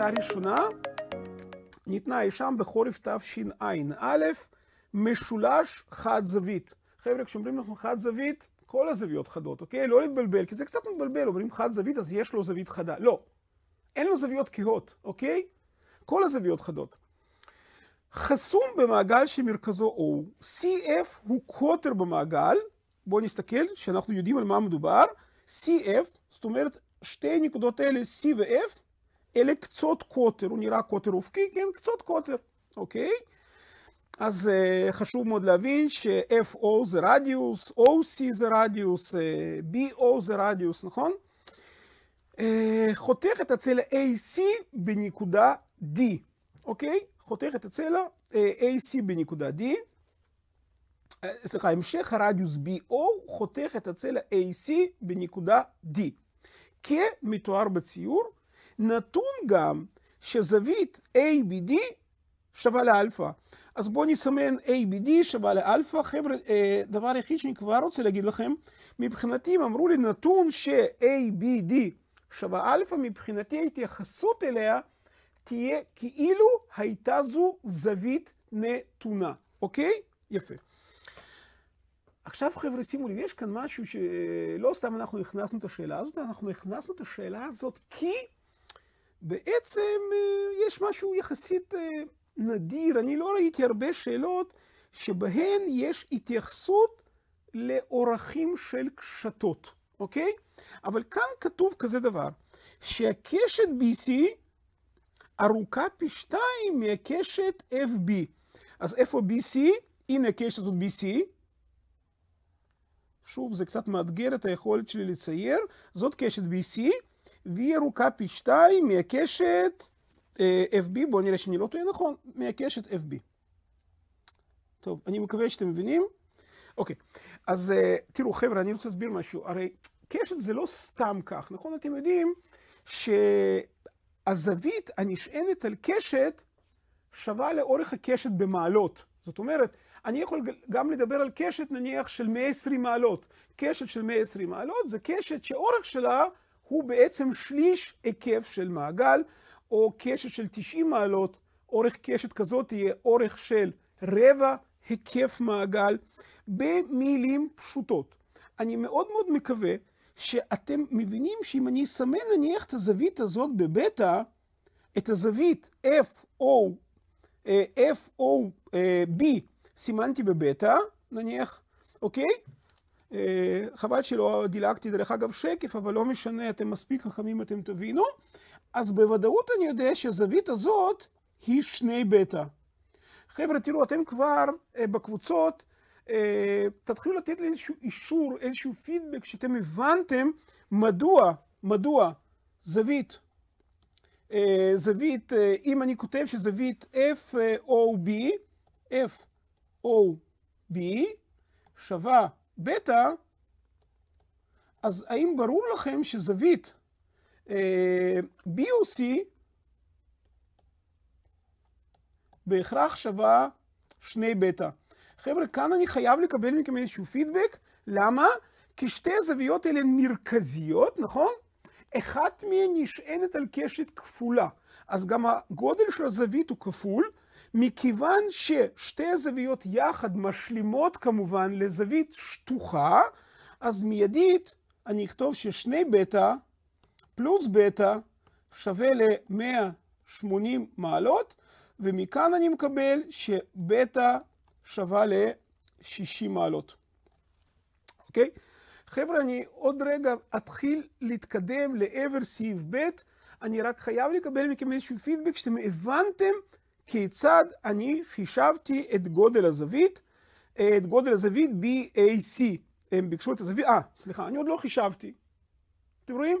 השאלה הראשונה ניתנה אי שם בחורף תשע"א, משולש חד זווית. חבר'ה, כשאומרים לכם חד זווית, כל הזוויות חדות, אוקיי? לא להתבלבל, כי זה קצת מתבלבל, אומרים חד זווית, אז יש לו זווית חדה. לא, אין לו זוויות כהות, אוקיי? כל הזוויות חדות. חסום במעגל שמרכזו O, CF הוא קוטר במעגל, בואו נסתכל, שאנחנו יודעים על מה מדובר, CF, זאת אומרת שתי נקודות האלה, C ו-F, אלה קצות קוטר, הוא נראה קוטר אופקי, כן, קצות קוטר, אוקיי? אז uh, חשוב מאוד להבין ש-FO זה רדיוס, OC זה רדיוס, uh, BO זה רדיוס, נכון? Uh, חותך את הצלע AC בנקודה D, אוקיי? חותך את הצלע uh, אה, AC בנקודה D. Uh, סליחה, המשך הרדיוס BO חותך את הצלע AC בנקודה D, כמתואר בציור. נתון גם שזווית ABD שווה לאלפא. אז בואו נסמן ABD שווה לאלפא. חבר'ה, אה, דבר יחיד שאני כבר רוצה להגיד לכם, מבחינתי, הם אמרו לי נתון ש-ABD שווה אלפא, מבחינתי ההתייחסות אליה תהיה כאילו הייתה זו זווית נתונה, אוקיי? יפה. עכשיו חבר'ה, שימו לב, יש כאן משהו שלא סתם אנחנו הכנסנו את השאלה הזאת, אנחנו הכנסנו את השאלה הזאת כי בעצם אה, יש משהו יחסית אה, נדיר, אני לא ראיתי הרבה שאלות שבהן יש התייחסות לאורכים של קשתות, אוקיי? אבל כאן כתוב כזה דבר, שהקשת BC ארוכה פי שתיים מהקשת FB. אז איפה BC? הנה הקשת הזאת BC. שוב, זה קצת מאתגר את היכולת שלי לצייר. זאת קשת BC, V ירוקה פי 2 מהקשת אה, FB, בואו נראה שאני לא טועה נכון, מהקשת FB. טוב, אני מקווה שאתם מבינים. אוקיי, אז אה, תראו חבר'ה, אני רוצה להסביר משהו. הרי קשת זה לא סתם כך, נכון? אתם יודעים שהזווית הנשענת על קשת שווה לאורך הקשת במעלות. זאת אומרת, אני יכול גם לדבר על קשת נניח של 120 מעלות. קשת של 120 מעלות זה קשת שאורך שלה הוא בעצם שליש היקף של מעגל, או קשת של 90 מעלות, אורך קשת כזאת יהיה אורך של רבע היקף מעגל, במילים פשוטות. אני מאוד מאוד מקווה שאתם מבינים שאם אני אסמן נניח את הזווית הזאת בבטא, את הזווית FO, אה, FOB אה, סימנתי בבטא, נניח, אוקיי? אה, חבל שלא דילגתי דרך אגב שקף, אבל לא משנה, אתם מספיק חכמים, אתם תבינו. אז בוודאות אני יודע שהזווית הזאת היא שני בטא. חבר'ה, תראו, אתם כבר אה, בקבוצות, אה, תתחילו לתת לי איזשהו אישור, איזשהו פידבק שאתם הבנתם מדוע, מדוע זווית, אה, זווית, אה, אם אני כותב שזווית FOB, אה, FOB שווה בטא, אז האם ברור לכם שזווית אה, BOC בהכרח שווה שני בטא? חבר'ה, כאן אני חייב לקבל מכם איזשהו פידבק. למה? כי שתי הזוויות האלה הן מרכזיות, נכון? אחת מהן נשענת על קשת כפולה. אז גם הגודל של הזווית הוא כפול, מכיוון ששתי הזוויות יחד משלימות כמובן לזווית שטוחה, אז מיידית אני אכתוב ששני בטא פלוס בטא שווה ל-180 מעלות, ומכאן אני מקבל שבטא שווה ל-60 מעלות. אוקיי? חבר'ה, אני עוד רגע אתחיל להתקדם לעבר סעיף ב', אני רק חייב לקבל מכם איזשהו פידבק שאתם הבנתם כיצד אני חישבתי את גודל הזווית, אה, את גודל הזווית BAC. הם ביקשו את הזווית, אה, סליחה, אני עוד לא חישבתי. אתם רואים?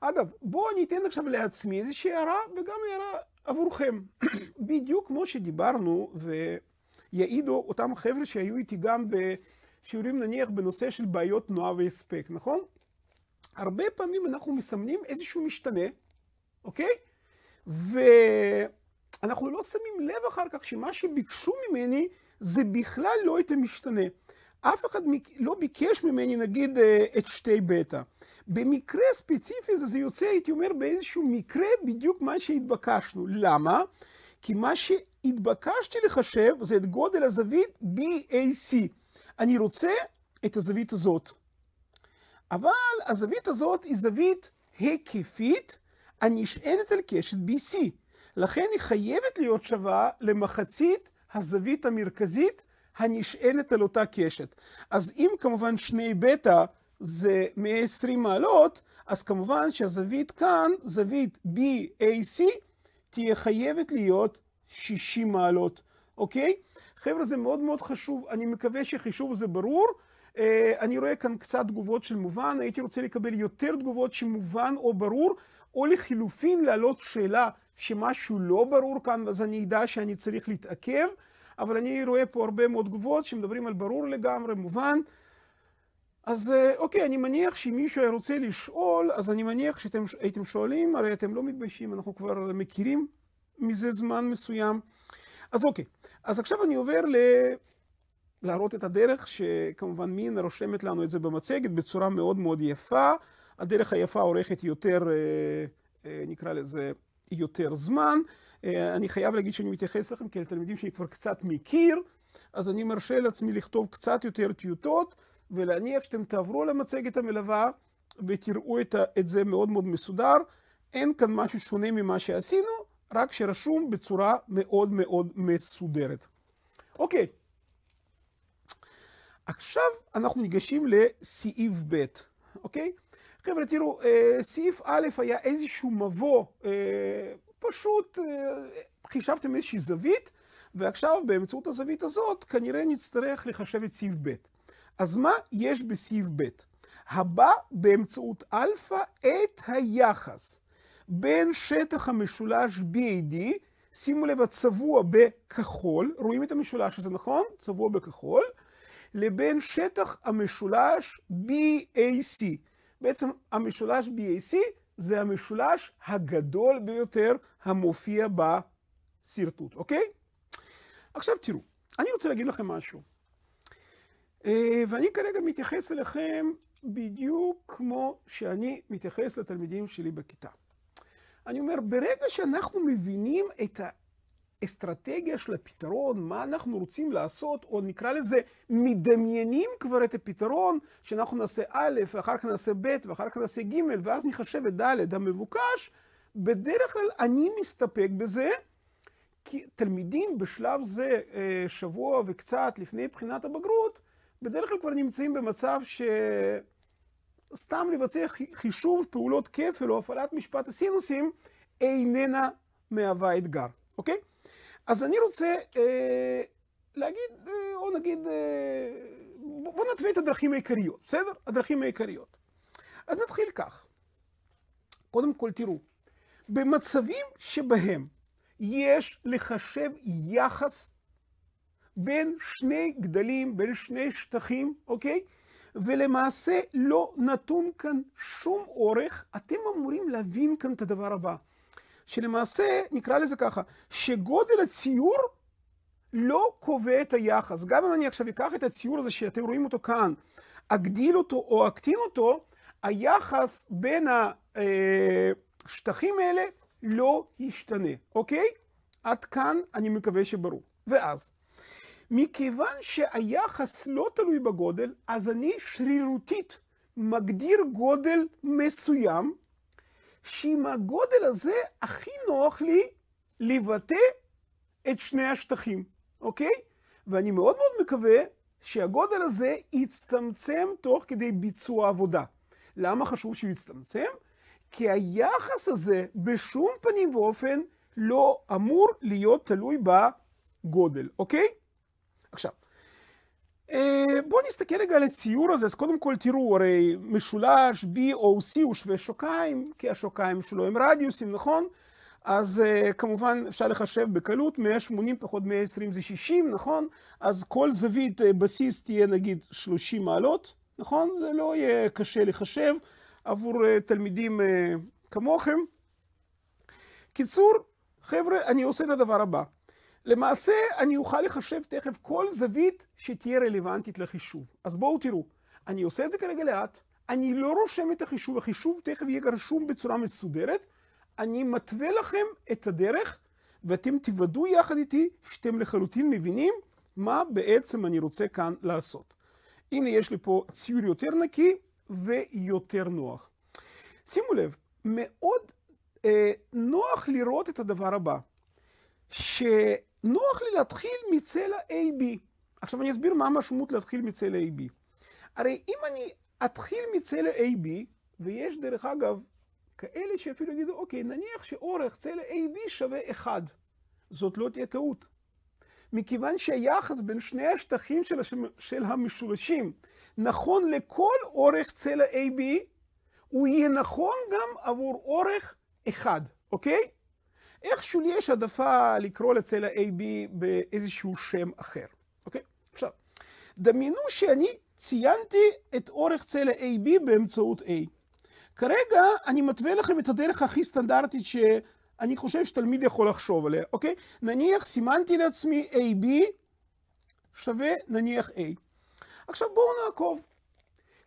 אגב, בואו אני אתן עכשיו לעצמי איזושהי הערה וגם הערה עבורכם. בדיוק כמו שדיברנו, ויעידו אותם חבר'ה שהיו איתי גם בשיעורים נניח בנושא של בעיות תנועה והספק, נכון? הרבה פעמים אנחנו מסמנים איזשהו משתנה, אוקיי? Okay? אנחנו לא שמים לב אחר כך שמה שביקשו ממני זה בכלל לא היית משתנה. אף אחד לא ביקש ממני, נגיד, אה, את שתי בטא. במקרה ספציפי הזה, זה יוצא, הייתי אומר, באיזשהו מקרה בדיוק מה שהתבקשנו. למה? כי מה שהתבקשתי לחשב זה את גודל הזווית BAC. אני רוצה את הזווית הזאת. אבל הזווית הזאת היא זווית היקפית הנשענת על קשת BC. לכן היא חייבת להיות שווה למחצית הזווית המרכזית הנשענת על אותה קשת. אז אם כמובן שני בטא זה 120 מעלות, אז כמובן שהזווית כאן, זווית BAC, תהיה חייבת להיות 60 מעלות, אוקיי? חבר'ה, זה מאוד מאוד חשוב, אני מקווה שחישוב הזה ברור. Uh, אני רואה כאן קצת תגובות של מובן, הייתי רוצה לקבל יותר תגובות שמובן או ברור, או לחילופין להעלות שאלה שמשהו לא ברור כאן, אז אני אדע שאני צריך להתעכב, אבל אני רואה פה הרבה מאוד תגובות שמדברים על ברור לגמרי, מובן. אז אה, אוקיי, אני מניח שאם מישהו היה רוצה לשאול, אז אני מניח שאתם הייתם שואלים, הרי אתם לא מתביישים, אנחנו כבר מכירים מזה זמן מסוים. אז אוקיי, אז עכשיו אני עובר ל... להראות את הדרך, שכמובן מינה רושמת לנו את זה במצגת בצורה מאוד מאוד יפה. הדרך היפה עורכת יותר, אה, אה, נקרא לזה, יותר זמן. אה, אני חייב להגיד שאני מתייחס לכם כאל תלמידים שאני כבר קצת מכיר, אז אני מרשה לעצמי לכתוב קצת יותר טיוטות, ולהניח שאתם תעברו על המצגת המלווה ותראו את זה מאוד מאוד מסודר. אין כאן משהו שונה ממה שעשינו, רק שרשום בצורה מאוד מאוד מסודרת. אוקיי, עכשיו אנחנו ניגשים לסעיף ב', אוקיי? חבר'ה, תראו, אה, סעיף א' היה איזשהו מבוא, אה, פשוט אה, חישבתם איזושהי זווית, ועכשיו באמצעות הזווית הזאת כנראה נצטרך לחשב את סעיף ב'. אז מה יש בסעיף ב'? הבא באמצעות אלפא את היחס בין שטח המשולש BAD, שימו לב, הצבוע בכחול, רואים את המשולש הזה, נכון? צבוע בכחול, לבין שטח המשולש BAC. בעצם המשולש BAC זה המשולש הגדול ביותר המופיע בשרטוט, אוקיי? עכשיו תראו, אני רוצה להגיד לכם משהו. אה, ואני כרגע מתייחס אליכם בדיוק כמו שאני מתייחס לתלמידים שלי בכיתה. אני אומר, ברגע שאנחנו מבינים את ה... האסטרטגיה של הפתרון, מה אנחנו רוצים לעשות, או נקרא לזה, מדמיינים כבר את הפתרון, שאנחנו נעשה א', ואחר כך נעשה ב', ואחר כך נעשה ג', ואז נחשב את ד' המבוקש, בדרך כלל אני מסתפק בזה, כי תלמידים בשלב זה, אה, שבוע וקצת לפני בחינת הבגרות, בדרך כלל כבר נמצאים במצב ש... סתם לבצע חישוב פעולות כפל או הפעלת משפט הסינוסים איננה מהווה אתגר, אוקיי? Okay? אז אני רוצה אה, להגיד, אה, או נגיד, אה, בוא נתווה את הדרכים העיקריות, בסדר? הדרכים העיקריות. אז נתחיל כך. קודם כל, תראו, במצבים שבהם יש לחשב יחס בין שני גדלים, בין שני שטחים, אוקיי? ולמעשה לא נתון כאן שום אורך. אתם אמורים להבין כאן את הדבר הבא. שלמעשה, נקרא לזה ככה, שגודל הציור לא קובע את היחס. גם אם אני עכשיו אקח את הציור הזה שאתם רואים אותו כאן, אגדיל אותו או אקטין אותו, היחס בין אה, השטחים האלה לא ישתנה, אוקיי? עד כאן אני מקווה שברור. ואז, מכיוון שהיחס לא תלוי בגודל, אז אני שרירותית מגדיר גודל מסוים, שעם הגודל הזה הכי נוח לי לבטא את שני השטחים, אוקיי? ואני מאוד מאוד מקווה שהגודל הזה יצטמצם תוך כדי ביצוע עבודה. למה חשוב שהוא יצטמצם? כי היחס הזה בשום פנים ואופן לא אמור להיות תלוי בגודל, אוקיי? עכשיו, אה, בואו נסתכל רגע על הציור הזה, אז קודם כל תראו, הרי משולש B או C הוא שווה שוקיים, כי השוקיים שלו הם רדיוסים, נכון? אז uh, כמובן אפשר לחשב בקלות, 180 פחות 120 זה 60, נכון? אז כל זווית uh, בסיס תהיה נגיד 30 מעלות, נכון? זה לא יהיה קשה לחשב עבור uh, תלמידים uh, כמוכם. קיצור, חבר'ה, אני עושה את הדבר הבא. למעשה, אני אוכל לחשב תכף כל זווית שתהיה רלוונטית לחישוב. אז בואו תראו, אני עושה את זה כרגע לאט, אני לא רושם את החישוב, החישוב תכף יהיה רשום בצורה מסודרת, אני מתווה לכם את הדרך, ואתם תוודאו יחד איתי שאתם לחלוטין מבינים מה בעצם אני רוצה כאן לעשות. הנה יש לי פה ציור יותר נקי ויותר נוח. שימו לב, מאוד אה, נוח לראות את הדבר הבא, ש... נוח לי להתחיל מצלע AB. עכשיו אני אסביר מה המשמעות להתחיל מצלע AB. הרי אם אני אתחיל מצלע AB, ויש דרך אגב כאלה שאפילו יגידו, אוקיי, נניח שאורך צלע AB שווה 1. זאת לא תהיה טעות. מכיוון שהיחס בין שני השטחים של, השם, של המשולשים נכון לכל אורך צלע AB, הוא יהיה נכון גם עבור אורך 1, אוקיי? איכשהו לי יש העדפה לקרוא לצלע AB באיזשהו שם אחר, אוקיי? עכשיו, דמיינו שאני ציינתי את אורך צלע AB באמצעות A. כרגע אני מתווה לכם את הדרך הכי סטנדרטית שאני חושב שתלמיד יכול לחשוב עליה, אוקיי? נניח סימנתי לעצמי AB שווה נניח A. עכשיו בואו נעקוב.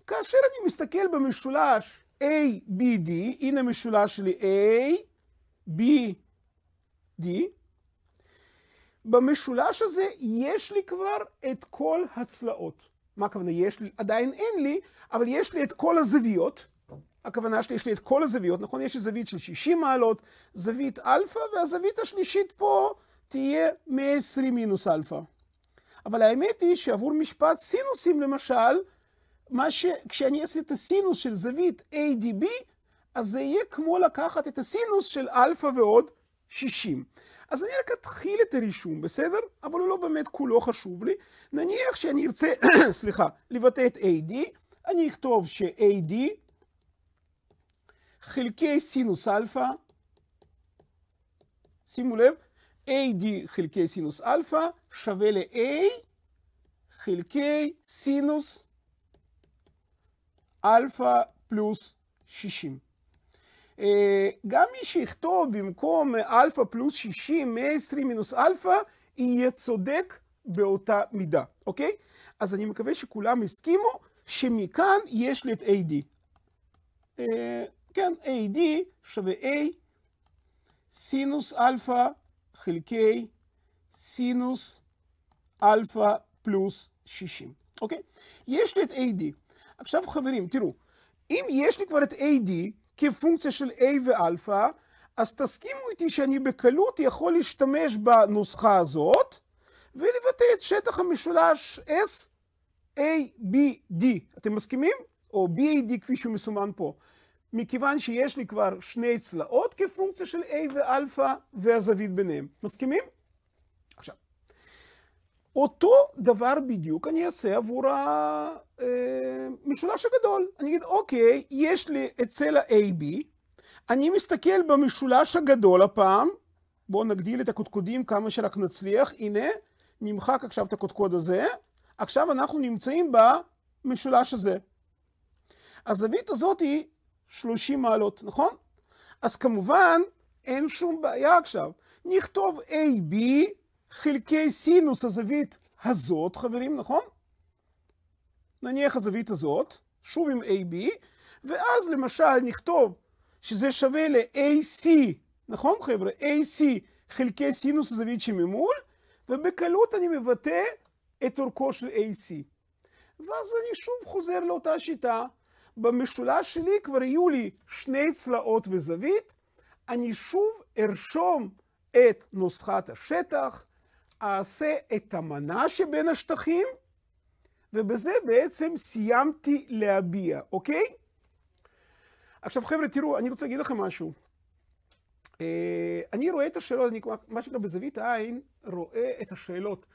כאשר אני מסתכל במשולש ABD, הנה המשולש שלי A, B, D. במשולש הזה יש לי כבר את כל הצלעות. מה הכוונה? יש לי, עדיין אין לי, אבל יש לי את כל הזוויות. הכוונה שלי, יש לי את כל הזוויות, נכון? יש לי זווית של 60 מעלות, זווית אלפא, והזווית השלישית פה תהיה 120 מינוס אלפא. אבל האמת היא שעבור משפט סינוסים למשל, מה ש... כשאני אעשה את הסינוס של זווית ADB, אז זה יהיה כמו לקחת את הסינוס של אלפא ועוד 60. אז אני רק אתחיל את הרישום, בסדר? אבל הוא לא באמת כולו חשוב לי. נניח שאני ארצה, סליחה, לבטא את AD, אני אכתוב ש-AD חלקי סינוס אלפא, שימו לב, AD חלקי סינוס אלפא שווה ל-A חלקי סינוס אלפא פלוס 60. אה, גם מי שיכתוב במקום אלפא פלוס 60, 120 מינוס אלפא, יהיה צודק באותה מידה, אוקיי? אז אני מקווה שכולם הסכימו שמכאן יש לי את AD. אה, כן, AD שווה A סינוס אלפא חלקי סינוס אלפא פלוס 60, אוקיי? יש לי את AD. עכשיו חברים, תראו, אם יש לי כבר את AD, כפונקציה של A ואלפא, אז תסכימו איתי שאני בקלות יכול להשתמש בנוסחה הזאת ולבטא את שטח המשולש S, A, B, D. אתם מסכימים? או B, A, D כפי שהוא מסומן פה. מכיוון שיש לי כבר שני צלעות כפונקציה של A ואלפא והזווית ביניהם. מסכימים? אותו דבר בדיוק אני אעשה עבור המשולש אה, הגדול. אני אגיד, אוקיי, יש לי את צלע AB, אני מסתכל במשולש הגדול הפעם, בואו נגדיל את הקודקודים כמה שרק נצליח, הנה, נמחק עכשיו את הקודקוד הזה, עכשיו אנחנו נמצאים במשולש הזה. הזווית הזאת היא 30 מעלות, נכון? אז כמובן, אין שום בעיה עכשיו. נכתוב AB חלקי סינוס הזווית הזאת, חברים, נכון? נניח הזווית הזאת, שוב עם AB, ואז למשל נכתוב שזה שווה ל-AC, נכון חבר'ה? AC חלקי סינוס הזווית שממול, ובקלות אני מבטא את אורכו של AC. ואז אני שוב חוזר לאותה שיטה. במשולש שלי כבר יהיו לי שני צלעות וזווית, אני שוב ארשום את נוסחת השטח, אעשה את המנה שבין השטחים, ובזה בעצם סיימתי להביע, אוקיי? עכשיו חבר'ה, תראו, אני רוצה להגיד לכם משהו. אה, אני רואה את השאלות, אני מה שנקרא בזווית העין, רואה את השאלות.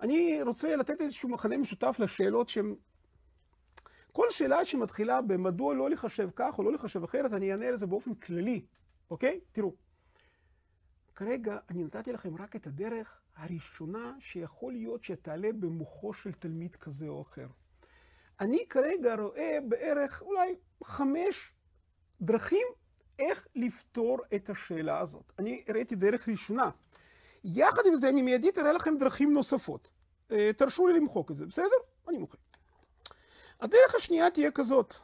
אני רוצה לתת איזשהו מכנה משותף לשאלות שהן... כל שאלה שמתחילה במדוע לא לחשב כך או לא לחשב אחרת, אני אענה על זה באופן כללי, אוקיי? תראו, כרגע אני נתתי לכם רק את הדרך הראשונה שיכול להיות שתעלה במוחו של תלמיד כזה או אחר. אני כרגע רואה בערך אולי חמש דרכים איך לפתור את השאלה הזאת. אני הראיתי דרך ראשונה. יחד עם זה, אני מיידית אראה לכם דרכים נוספות. אה, תרשו לי למחוק את זה, בסדר? אני מוחק. הדרך השנייה תהיה כזאת,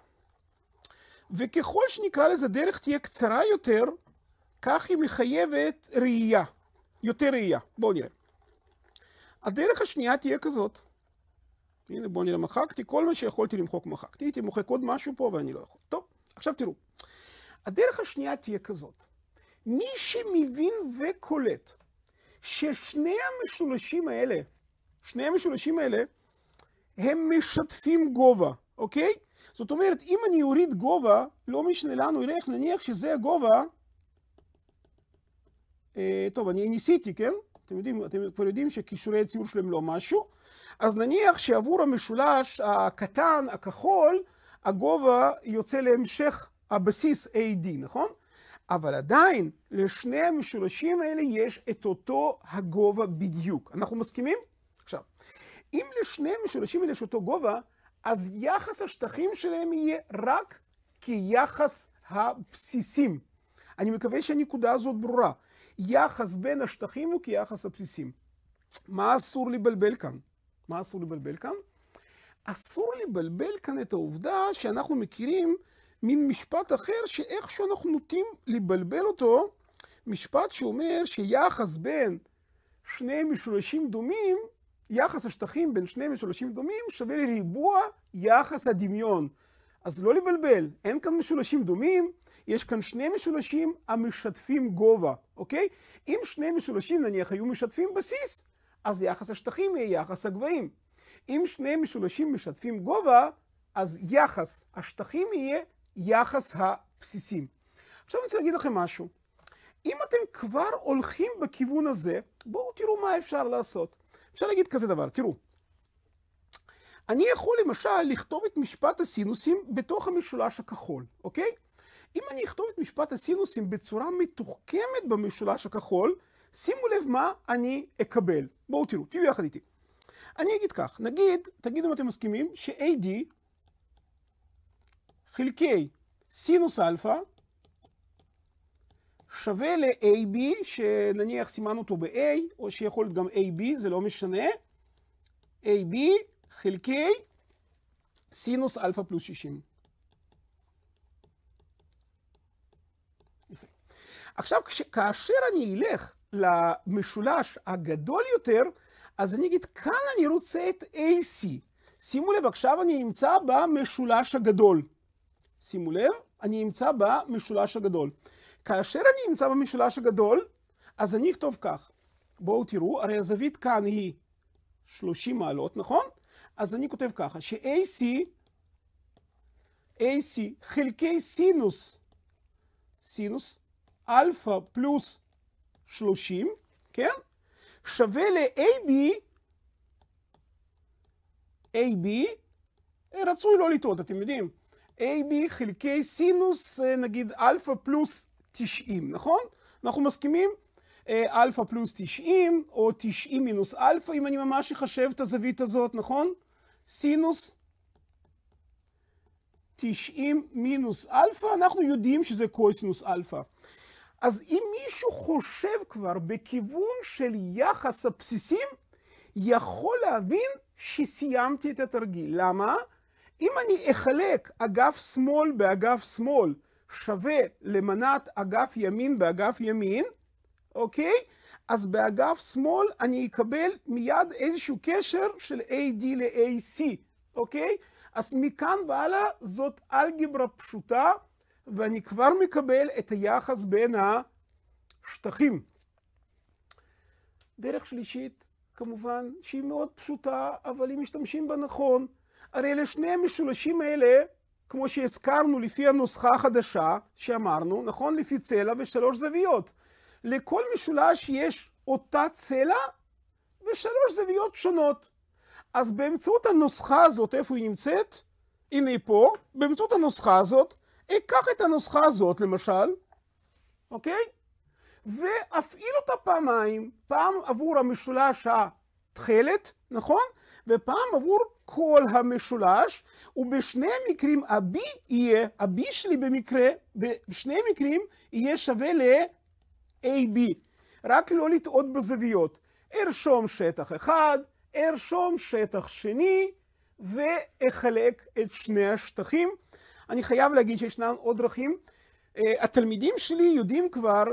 וככל שנקרא לזה דרך תהיה קצרה יותר, כך היא מחייבת ראייה, יותר ראייה. בואו נראה. הדרך השנייה תהיה כזאת. הנה בואו נראה, מחקתי, כל מה שיכולתי למחוק מחקתי, הייתי מוחק עוד משהו פה, אבל אני לא יכול. טוב, עכשיו תראו. הדרך השנייה תהיה כזאת. מי שמבין וקולט ששני המשולשים האלה, שני המשולשים האלה, הם משתפים גובה, אוקיי? זאת אומרת, אם אני אוריד גובה, לא משנה לנו ערך, נניח שזה הגובה, אה, טוב, אני ניסיתי, כן? אתם יודעים, אתם כבר יודעים שכישורי הציור שלהם לא משהו, אז נניח שעבור המשולש הקטן, הכחול, הגובה יוצא להמשך הבסיס AD, נכון? אבל עדיין לשני המשולשים האלה יש את אותו הגובה בדיוק. אנחנו מסכימים? עכשיו, אם לשני המשולשים האלה יש אותו גובה, אז יחס השטחים שלהם יהיה רק כיחס הבסיסים. אני מקווה שהנקודה הזאת ברורה. יחס בין השטחים הוא כיחס הבסיסים. מה אסור לבלבל כאן? מה אסור לבלבל כאן? אסור לבלבל כאן את העובדה שאנחנו מכירים מין משפט אחר שאיכשהו אנחנו נוטים לבלבל אותו, משפט שאומר שיחס בין שני משולשים דומים, יחס השטחים בין שני משולשים דומים שווה לריבוע יחס הדמיון. אז לא לבלבל, אין כאן משולשים דומים, יש כאן שני משולשים המשתפים גובה, אוקיי? אם שני משולשים נניח היו משתפים בסיס, אז יחס השטחים יהיה יחס הגבהים. אם שני משולשים משתפים גובה, אז יחס השטחים יהיה יחס הבסיסים. עכשיו אני רוצה להגיד לכם משהו. אם אתם כבר הולכים בכיוון הזה, בואו תראו מה אפשר לעשות. אפשר להגיד כזה דבר, תראו. אני יכול למשל לכתוב את משפט הסינוסים בתוך המשולש הכחול, אוקיי? אם אני אכתוב את משפט הסינוסים בצורה מתוחכמת במשולש הכחול, שימו לב מה אני אקבל. בואו תראו, תהיו יחד איתי. אני אגיד כך, נגיד, תגידו אם אתם מסכימים, ש-AD חלקי סינוס אלפא שווה ל-AB, שנניח סימן אותו ב-A, או שיכול להיות גם AB, זה לא משנה, AB חלקי סינוס אלפא פלוס 60. עכשיו, כש, כאשר אני אלך למשולש הגדול יותר, אז אני אגיד, כאן אני רוצה את AC. שימו לב, עכשיו אני נמצא במשולש הגדול. שימו לב, אני נמצא במשולש הגדול. כאשר אני נמצא במשולש הגדול, אז אני אכתוב כך. בואו תראו, הרי הזווית כאן היא 30 מעלות, נכון? אז אני כותב ככה, ש-AC, AC חלקי סינוס, סינוס אלפא פלוס 30, כן? שווה ל-AB, AB, אה, רצוי לא לטעות, אתם יודעים, AB חלקי סינוס, אה, נגיד אלפא פלוס 90, נכון? אנחנו מסכימים? אה, אלפא פלוס 90, או 90 מינוס אלפא, אם אני ממש אחשב את הזווית הזאת, נכון? סינוס 90 מינוס אלפא, אנחנו יודעים שזה קוסינוס אלפא. אז אם מישהו חושב כבר בכיוון של יחס הבסיסים, יכול להבין שסיימתי את התרגיל. למה? אם אני אחלק אגף שמאל באגף שמאל שווה למנת אגף ימין באגף ימין, אוקיי? אז באגף שמאל אני אקבל מיד איזשהו קשר של AD ל-AC, אוקיי? אז מכאן והלאה זאת אלגברה פשוטה ואני כבר מקבל את היחס בין השטחים. דרך שלישית, כמובן, שהיא מאוד פשוטה, אבל אם משתמשים בה נכון, הרי לשני המשולשים האלה, כמו שהזכרנו לפי הנוסחה החדשה שאמרנו, נכון? לפי צלע ושלוש זוויות. לכל משולש יש אותה צלע ושלוש זוויות שונות. אז באמצעות הנוסחה הזאת, איפה היא נמצאת? הנה היא פה. באמצעות הנוסחה הזאת, אקח את הנוסחה הזאת, למשל, אוקיי? ואפעיל אותה פעמיים, פעם עבור המשולש התכלת, נכון? ופעם עבור כל המשולש, ובשני מקרים ה-B יהיה, ה-B שלי במקרה, בשני מקרים יהיה שווה ל-AB. רק לא לטעות בזוויות. ארשום שטח אחד, ארשום שטח שני, ואחלק את שני השטחים. אני חייב להגיד שישנן עוד דרכים. אה, התלמידים שלי יודעים כבר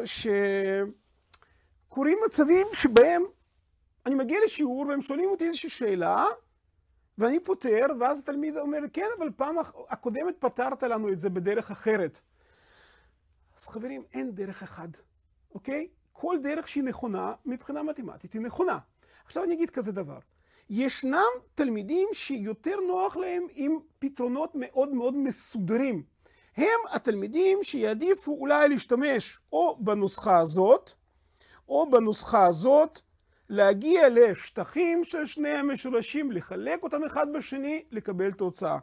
שקורים מצבים שבהם אני מגיע לשיעור והם שואלים אותי איזושהי שאלה, ואני פותר, ואז התלמיד אומר, כן, אבל פעם הקודמת פתרת לנו את זה בדרך אחרת. אז חברים, אין דרך אחד, אוקיי? כל דרך שהיא נכונה, מבחינה מתמטית היא נכונה. עכשיו אני אגיד כזה דבר. ישנם תלמידים שיותר נוח להם עם פתרונות מאוד מאוד מסודרים. הם התלמידים שיעדיפו אולי להשתמש או בנוסחה הזאת, או בנוסחה הזאת, להגיע לשטחים של שני המשולשים, לחלק אותם אחד בשני, לקבל תוצאה.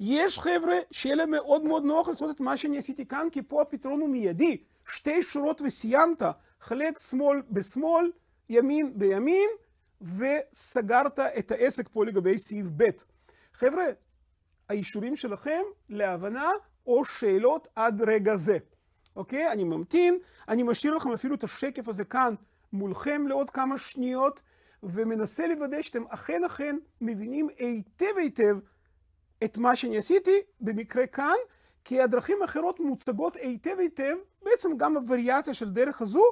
יש חבר'ה שיהיה להם מאוד מאוד נוח לעשות את מה שאני עשיתי כאן, כי פה הפתרון הוא מיידי. שתי שורות וסיימת, חלק שמאל בשמאל, ימין בימין, וסגרת את העסק פה לגבי סעיף ב'. חבר'ה, האישורים שלכם להבנה או שאלות עד רגע זה. אוקיי? אני ממתין, אני משאיר לכם אפילו את השקף הזה כאן מולכם לעוד כמה שניות, ומנסה לוודא שאתם אכן אכן מבינים היטב היטב את מה שאני עשיתי, במקרה כאן, כי הדרכים האחרות מוצגות היטב היטב, בעצם גם הווריאציה של דרך הזו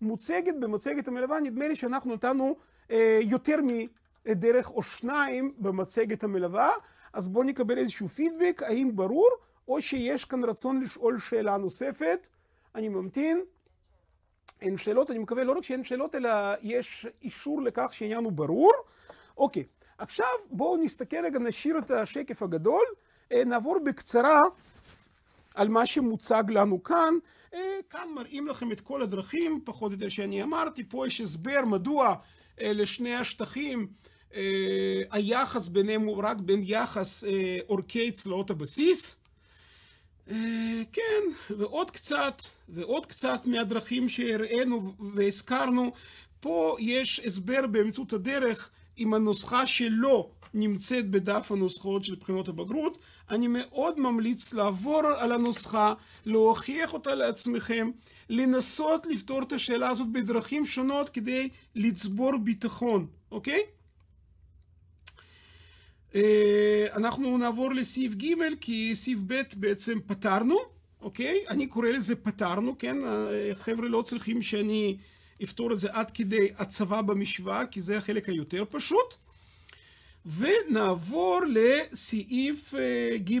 מוצגת במצגת המלווה, נדמה לי שאנחנו נתנו אה, יותר מדרך או שניים במצגת המלווה, אז בואו נקבל איזשהו פידבק, האם ברור, או שיש כאן רצון לשאול שאלה נוספת. אני ממתין. אין שאלות, אני מקווה לא רק שאין שאלות, אלא יש אישור לכך שהעניין הוא ברור. אוקיי, עכשיו בואו נסתכל רגע, נשאיר את השקף הגדול, אה, נעבור בקצרה על מה שמוצג לנו כאן. אה, כאן מראים לכם את כל הדרכים, פחות או יותר שאני אמרתי, פה יש הסבר מדוע אה, לשני השטחים, אה, היחס ביניהם הוא רק בין יחס אה, אורכי צלעות הבסיס. כן, ועוד קצת, ועוד קצת מהדרכים שהראינו והזכרנו, פה יש הסבר באמצעות הדרך אם הנוסחה שלו נמצאת בדף הנוסחאות של בחינות הבגרות, אני מאוד ממליץ לעבור על הנוסחה, להוכיח אותה לעצמכם, לנסות לפתור את השאלה הזאת בדרכים שונות כדי לצבור ביטחון, אוקיי? אה, אנחנו נעבור לסעיף ג' כי סעיף ב' בעצם פתרנו, אוקיי? אני קורא לזה פתרנו, כן? אה, חבר'ה לא צריכים שאני... אפתור את זה עד כדי הצבה במשוואה, כי זה החלק היותר פשוט. ונעבור לסעיף אה, ג',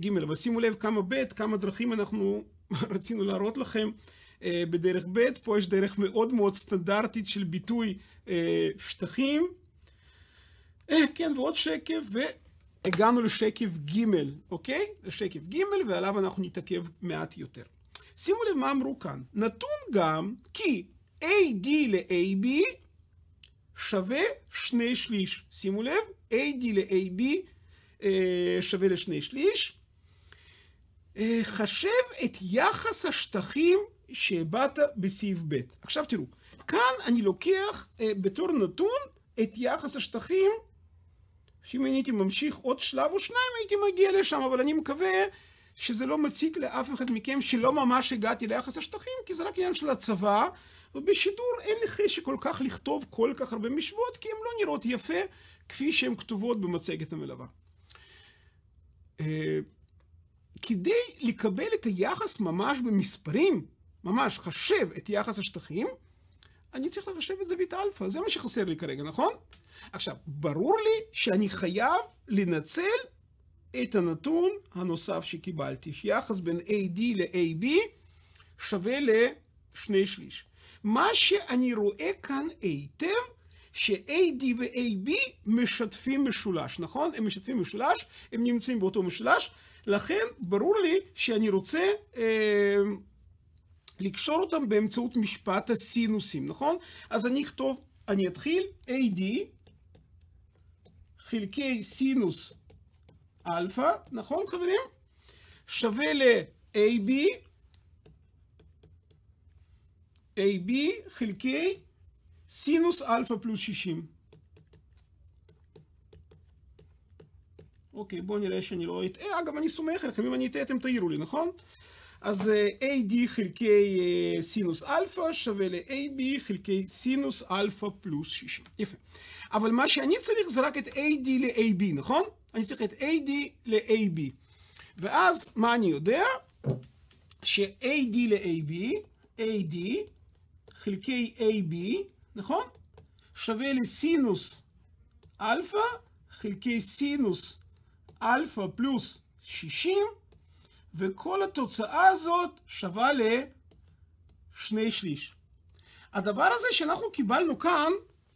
ג', אבל שימו לב כמה ב', כמה דרכים אנחנו רצינו להראות לכם אה, בדרך ב', פה יש דרך מאוד מאוד סטנדרטית של ביטוי אה, שטחים. כן, ועוד שקף, והגענו לשקף ג', אוקיי? לשקף ג', ועליו אנחנו נתעכב מעט יותר. שימו לב מה אמרו כאן. נתון גם כי AD ל-AB שווה שני שליש. שימו לב, AD ל-AB אה, שווה לשני שליש. אה, חשב את יחס השטחים שהבעת בסעיף ב'. עכשיו תראו, כאן אני לוקח אה, בתור נתון את יחס השטחים, שאם הייתי ממשיך עוד שלב או שניים הייתי מגיע לשם, אבל אני מקווה שזה לא מציק לאף אחד מכם שלא ממש הגעתי ליחס השטחים, כי זה רק עניין של הצבא. ובשידור אין חשק כל כך לכתוב כל כך הרבה משוואות, כי הן לא נראות יפה כפי שהן כתובות במצגת המלווה. אה, כדי לקבל את היחס ממש במספרים, ממש חשב את יחס השטחים, אני צריך לחשב את זווית אלפא, זה מה שחסר לי כרגע, נכון? עכשיו, ברור לי שאני חייב לנצל את הנתון הנוסף שקיבלתי, שיחס בין AD ל-AB שווה לשני שליש. מה שאני רואה כאן היטב, ש-AD ו-AB משתפים משולש, נכון? הם משתפים משולש, הם נמצאים באותו משולש, לכן ברור לי שאני רוצה אה, לקשור אותם באמצעות משפט הסינוסים, נכון? אז אני אכתוב, אני אתחיל AD חלקי סינוס אלפא, נכון חברים? שווה ל-AB AB חלקי סינוס אלפא פלוס 60. אוקיי, בואו נראה שאני לא אטעה. אה, אגב, אני סומך עליכם, אם אני אטעה אתם תעירו לי, נכון? אז אה, AD חלקי אה, סינוס אלפא שווה ל-AB חלקי סינוס אלפא פלוס 60. יפה. אבל מה שאני צריך זה רק את AD ל-AB, נכון? אני צריך את AD ל-AB. ואז מה אני יודע? ש-AD ל-AB, AD חלקי AB, נכון? שווה לסינוס אלפא חלקי סינוס אלפא פלוס 60, וכל התוצאה הזאת שווה לשני שליש. הדבר הזה שאנחנו קיבלנו כאן,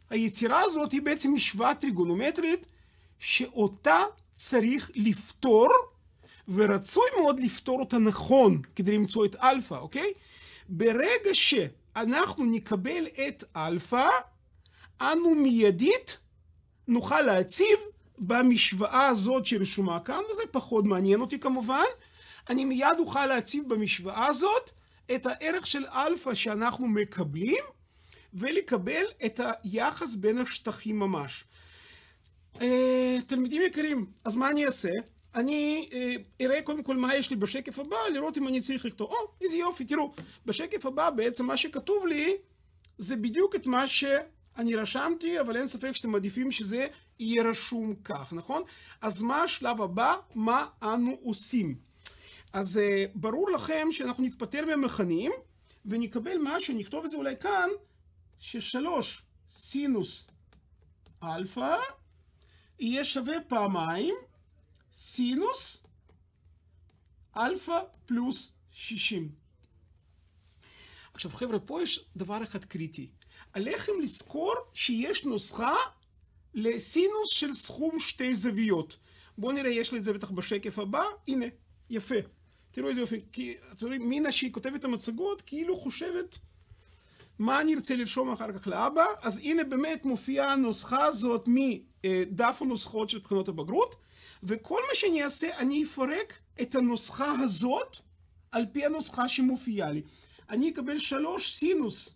היצירה הזאת היא בעצם משוואה טריגונומטרית שאותה צריך לפתור, ורצוי מאוד לפתור אותה נכון כדי למצוא את אלפא, אוקיי? ברגע ש... אנחנו נקבל את אלפא, אנו מיידית נוכל להציב במשוואה הזאת שרשומה כאן, וזה פחות מעניין אותי כמובן, אני מיד אוכל להציב במשוואה הזאת את הערך של אלפא שאנחנו מקבלים, ולקבל את היחס בין השטחים ממש. אה, תלמידים יקרים, אז מה אני אעשה? אני אה, אראה קודם כל מה יש לי בשקף הבא, לראות אם אני צריך לכתוב. או, oh, איזה יופי, תראו, בשקף הבא בעצם מה שכתוב לי זה בדיוק את מה שאני רשמתי, אבל אין ספק שאתם מעדיפים שזה יהיה רשום כך, נכון? אז מה השלב הבא? מה אנו עושים? אז uh, ברור לכם שאנחנו נתפטר מהמכנים ונקבל מה שנכתוב את זה אולי כאן, ששלוש סינוס אלפא יהיה שווה פעמיים סינוס אלפא פלוס 60. עכשיו חבר'ה, פה יש דבר אחד קריטי. עליכם לזכור שיש נוסחה לסינוס של סכום שתי זוויות. בואו נראה, יש לי את זה בטח בשקף הבא. הנה, יפה. תראו איזה יופי. כי, אתם רואים, מינה שהיא כותבת את המצגות, כאילו חושבת מה אני ארצה לרשום אחר כך לאבא. אז הנה באמת מופיעה הנוסחה הזאת מדף הנוסחות של בחינות הבגרות. וכל מה שאני אעשה, אני אפרק את הנוסחה הזאת על פי הנוסחה שמופיעה לי. אני אקבל 3 סינוס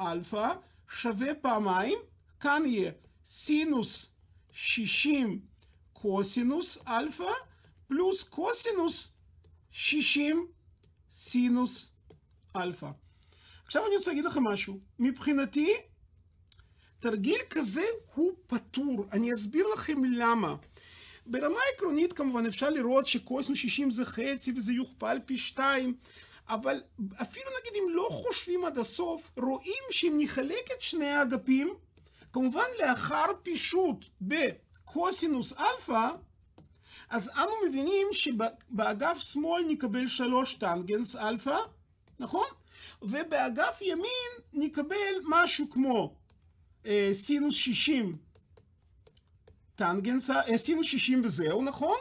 אלפא שווה פעמיים, כאן יהיה סינוס 60 קוסינוס אלפא פלוס קוסינוס 60 סינוס אלפא. עכשיו אני רוצה להגיד לכם משהו. מבחינתי, תרגיל כזה הוא פטור. אני אסביר לכם למה. ברמה עקרונית כמובן אפשר לראות שקוסינוס 60 זה חצי וזה יוכפל פי 2, אבל אפילו נגיד אם לא חושבים עד הסוף, רואים שאם נחלק את שני האגפים, כמובן לאחר פישוט בקוסינוס אלפא, אז אנו מבינים שבאגף שמאל נקבל 3 טנגנס אלפא, נכון? ובאגף ימין נקבל משהו כמו אה, סינוס 60 טנגנס, עשינו 60 וזהו, נכון?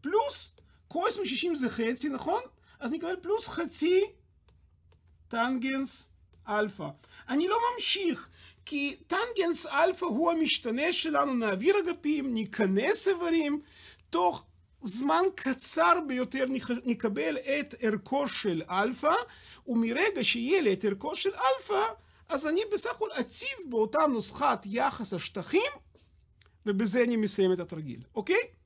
פלוס, קורס מ 60 זה חצי, נכון? אז נקבל פלוס חצי טנגנס אלפא. אני לא ממשיך, כי טנגנס אלפא הוא המשתנה שלנו, נעביר אגפים, ניכנס איברים, תוך זמן קצר ביותר נקבל את ערכו של אלפא, ומרגע שיהיה לי את ערכו של אלפא, אז אני בסך הכל אציב באותה נוסחת יחס השטחים ובזה אני מסיים את התרגיל, אוקיי?